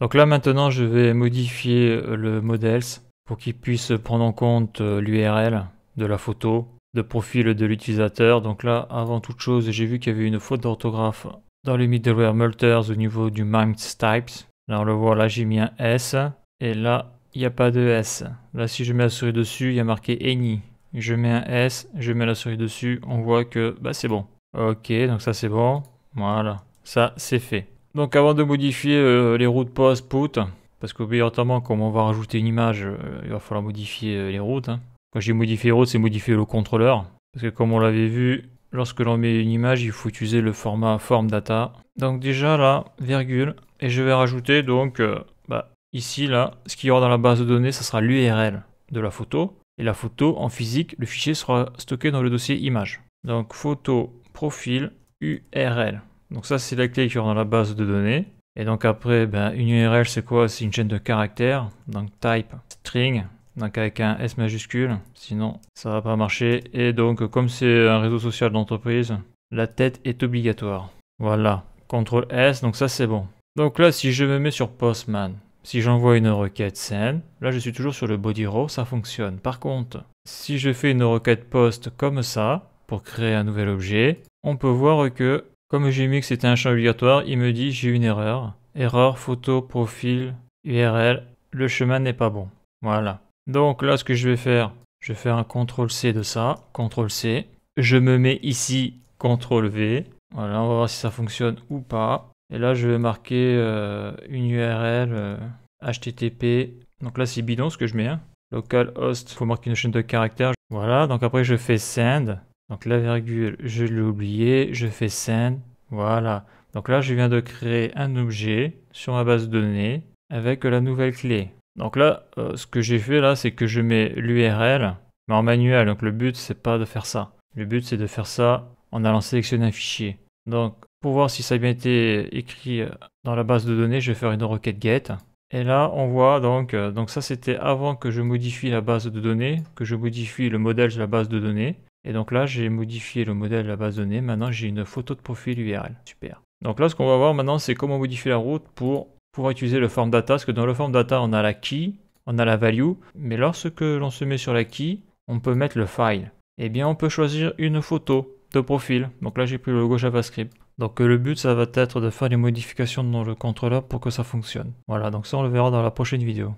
Donc là maintenant je vais modifier euh, le models pour qu'il puisse prendre en compte euh, l'URL de la photo, de profil de l'utilisateur. Donc là avant toute chose j'ai vu qu'il y avait une faute d'orthographe dans le middleware Multers au niveau du Mimed Types. Là on le voit, là j'ai mis un S et là il n'y a pas de S. Là si je mets la souris dessus il y a marqué Any. Je mets un S, je mets la souris dessus, on voit que bah, c'est bon. Ok, donc ça c'est bon. Voilà, ça c'est fait. Donc avant de modifier euh, les routes post put, parce qu'obligatoirement comme on va rajouter une image, euh, il va falloir modifier euh, les routes. Quand hein. j'ai modifié les routes, c'est modifier le contrôleur. Parce que comme on l'avait vu, lorsque l'on met une image, il faut utiliser le format form data. Donc déjà là, virgule, et je vais rajouter donc bah, ici là, ce qu'il y aura dans la base de données, ce sera l'URL de la photo. Et la photo en physique, le fichier sera stocké dans le dossier image. Donc photo profil URL. Donc ça, c'est la clé qui est dans la base de données. Et donc après, ben, une URL, c'est quoi C'est une chaîne de caractères. Donc type string, donc avec un S majuscule. Sinon, ça va pas marcher. Et donc, comme c'est un réseau social d'entreprise, la tête est obligatoire. Voilà. CTRL S, donc ça c'est bon. Donc là, si je me mets sur Postman, si j'envoie une requête scène, là je suis toujours sur le body row, ça fonctionne. Par contre, si je fais une requête post comme ça, pour créer un nouvel objet, on peut voir que comme j'ai mis que c'était un champ obligatoire, il me dit j'ai une erreur. Erreur, photo, profil, URL, le chemin n'est pas bon. Voilà. Donc là, ce que je vais faire, je vais faire un CTRL-C de ça, CTRL-C. Je me mets ici, CTRL-V. Voilà, on va voir si ça fonctionne ou pas. Et là, je vais marquer euh, une URL HTTP. Euh, donc là, c'est bidon ce que je mets. Hein. Local host, il faut marquer une chaîne de caractères. Voilà, donc après, je fais send. Donc la virgule, je l'ai oublié, je fais send, voilà. Donc là, je viens de créer un objet sur ma base de données avec la nouvelle clé. Donc là, euh, ce que j'ai fait là, c'est que je mets l'URL, mais en manuel. Donc le but, c'est pas de faire ça. Le but, c'est de faire ça en allant sélectionner un fichier. Donc pour voir si ça a bien été écrit euh, dans la base de données, je vais faire une requête get. Et là, on voit euh, donc ça c'était avant que je modifie la base de données, que je modifie le modèle de la base de données. Et donc là, j'ai modifié le modèle à base donnée. Maintenant, j'ai une photo de profil URL. Super. Donc là, ce qu'on va voir maintenant, c'est comment modifier la route pour pouvoir utiliser le form data. Parce que dans le form data, on a la key, on a la value. Mais lorsque l'on se met sur la key, on peut mettre le file. Eh bien, on peut choisir une photo de profil. Donc là, j'ai pris le logo JavaScript. Donc euh, le but, ça va être de faire des modifications dans le contrôleur pour que ça fonctionne. Voilà, donc ça, on le verra dans la prochaine vidéo.